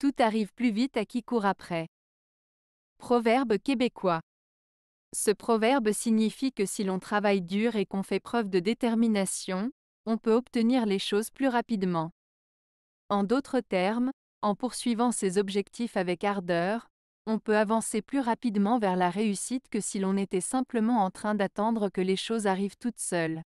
Tout arrive plus vite à qui court après. Proverbe québécois. Ce proverbe signifie que si l'on travaille dur et qu'on fait preuve de détermination, on peut obtenir les choses plus rapidement. En d'autres termes, en poursuivant ses objectifs avec ardeur, on peut avancer plus rapidement vers la réussite que si l'on était simplement en train d'attendre que les choses arrivent toutes seules.